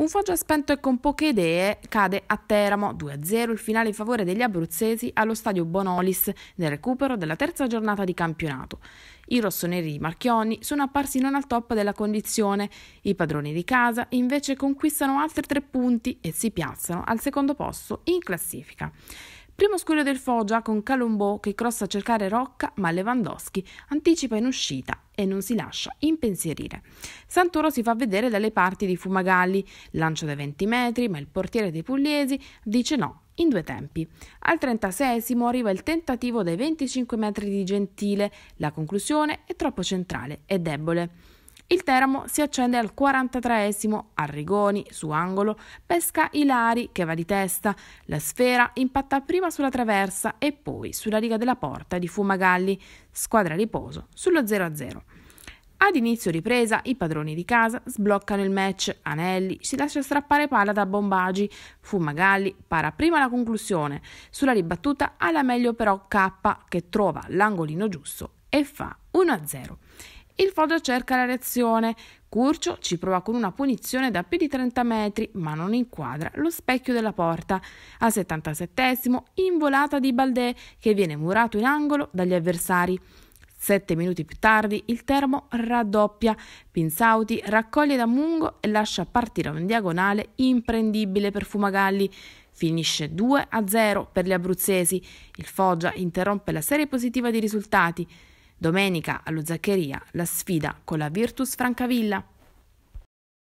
Un Foggia spento e con poche idee cade a Teramo 2-0 il finale in favore degli abruzzesi allo stadio Bonolis nel recupero della terza giornata di campionato. I rossoneri di Marchionni sono apparsi non al top della condizione, i padroni di casa invece conquistano altri tre punti e si piazzano al secondo posto in classifica. Primo squillo del Foggia con Calombò che crossa a cercare Rocca, ma Lewandowski anticipa in uscita e non si lascia impensierire. Santoro si fa vedere dalle parti di Fumagalli, lancio da 20 metri, ma il portiere dei pugliesi dice no in due tempi. Al 36esimo arriva il tentativo dai 25 metri di Gentile, la conclusione è troppo centrale e debole. Il Teramo si accende al 43esimo, Arrigoni, su angolo, pesca Ilari che va di testa. La sfera impatta prima sulla traversa e poi sulla riga della porta di Fumagalli, squadra riposo, sullo 0-0. Ad inizio ripresa i padroni di casa sbloccano il match, Anelli si lascia strappare palla da Bombagi, Fumagalli para prima la conclusione, sulla ribattuta alla meglio però K che trova l'angolino giusto e fa 1-0. Il frodo cerca la reazione. Curcio ci prova con una punizione da più di 30 metri, ma non inquadra lo specchio della porta. Al 77 involata di Baldè, che viene murato in angolo dagli avversari. Sette minuti più tardi il termo raddoppia. Pinsauti raccoglie da Mungo e lascia partire un diagonale imprendibile per Fumagalli. Finisce 2 a 0 per gli abruzzesi. Il Foggia interrompe la serie positiva di risultati. Domenica allo Zaccheria la sfida con la Virtus Francavilla.